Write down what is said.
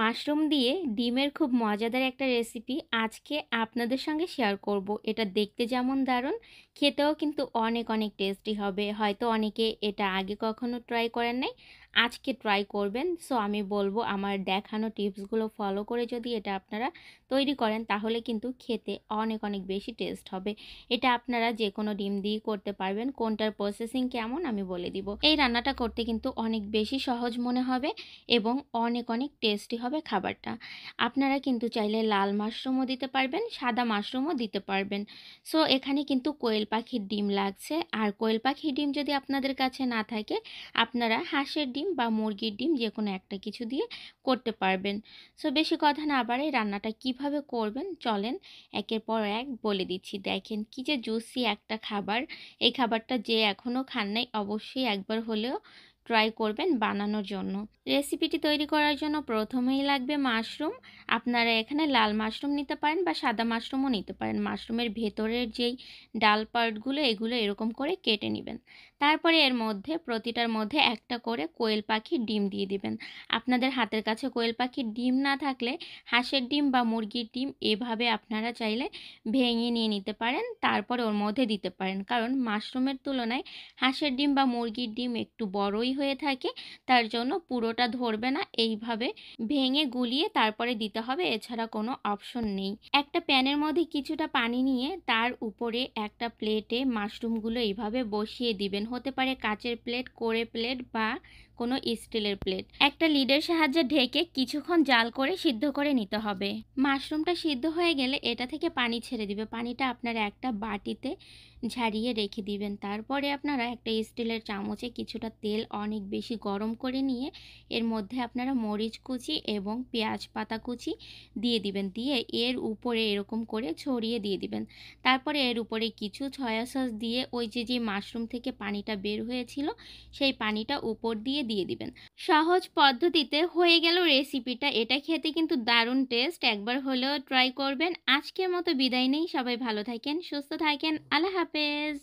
mushroom দিয়ে ডিমের খুব মজাদার একটা রেসিপি আজকে আপনাদের সঙ্গে শেয়ার করব এটা দেখতে যেমন দারুণ খেতেও কিন্তু অনেক অনেক টেস্টি হবে হয়তো অনেকে এটা আগে কখনো ট্রাই করেন নাই আজকে ট্রাই করবেন সো আমি বলবো আমার দেখানো টিপসগুলো ফলো করে যদি এটা আপনারা তৈরি করেন তাহলে কিন্তু খেতে অনেক অনেক বেশি টেস্ট হবে এটা আপনারা যে কোনো ডিম দিয়ে করতে পারবেন কোনটার প্রসেসিং কেমন আমি বলে দিব এই রান্নাটা করতে কিন্তু অনেক বেশি সহজ মনে হবে এবং অনেক অনেক টেস্টি হবে খাবারটা আপনারা কিন্তু চাইলে লাল মাশরুমও দিতে পারবেন সাদা মাশরুমও দিতে পারবেন সো এখানে কিন্তু কোয়েল পাখির ডিম লাগছে আর কোয়েল পাখির ডিম যদি আপনাদের কাছে না থাকে আপনারা হাঁসের ডিম ডিম বা মুরগির ডিম যে কোনো একটা কিছু দিয়ে করতে পারবেন সো বেশি কথা না এই রান্নাটা কিভাবে করবেন চলেন একের পর এক বলে দিচ্ছি দেখেন কি যে জুসি একটা খাবার এই খাবারটা যে এখনও খান নাই অবশ্যই একবার হলেও ট্রাই করবেন বানানোর জন্য রেসিপিটি তৈরি করার জন্য প্রথমেই লাগবে মাশরুম আপনারা এখানে লাল মাশরুম নিতে পারেন বা সাদা মাশরুমও নিতে পারেন মাশরুমের ভেতরের যেই ডাল পার্টগুলো এগুলো এরকম করে কেটে নেবেন তারপরে এর মধ্যে প্রতিটার মধ্যে একটা করে কোয়েল পাখির ডিম দিয়ে দিবেন আপনাদের হাতের কাছে কোয়েল পাখির ডিম না থাকলে হাঁসের ডিম বা মুরগির ডিম এভাবে আপনারা চাইলে ভেঙে নিয়ে নিতে পারেন তারপরে ওর মধ্যে দিতে পারেন কারণ মাশরুমের তুলনায় হাঁসের ডিম বা মুরগির ডিম একটু বড়ই হয়ে থাকে তার জন্য পুরোটা ধরবে না এইভাবে ভেঙে গুলিয়ে তারপরে দিতে হবে এছাড়া কোনো অপশন নেই একটা প্যানের মধ্যে কিছুটা পানি নিয়ে তার উপরে একটা প্লেটে মাশরুমগুলো এইভাবে বসিয়ে দিবেন হতে পারে কাচের প্লেট করে প্লেট বা কোনো স্টিলের প্লেট একটা লিডের সাহায্যে ঢেকে কিছুক্ষণ জাল করে সিদ্ধ করে নিতে হবে মাশরুমটা সিদ্ধ হয়ে গেলে এটা থেকে পানি ছেড়ে দিবে পানিটা আপনারা একটা বাটিতে ঝাড়িয়ে রেখে দিবেন তারপরে আপনারা একটা স্টিলের চামচে কিছুটা তেল অনেক বেশি গরম করে নিয়ে এর মধ্যে আপনারা মরিচ কুচি এবং পেঁয়াজ পাতা কুচি দিয়ে দিবেন দিয়ে এর উপরে এরকম করে ছড়িয়ে দিয়ে দিবেন তারপরে এর উপরে কিছু ছয়া সস দিয়ে ওই যে যে মাশরুম থেকে পানিটা বের হয়েছিল সেই পানিটা উপর দিয়ে দিয়ে দিবেন সহজ পদ্ধতিতে হয়ে গেল রেসিপিটা এটা খেতে কিন্তু দারুণ টেস্ট একবার হলেও ট্রাই করবেন আজকের মতো বিদায় নেই সবাই ভালো থাকেন সুস্থ থাকেন আল্লাহ হাফেজ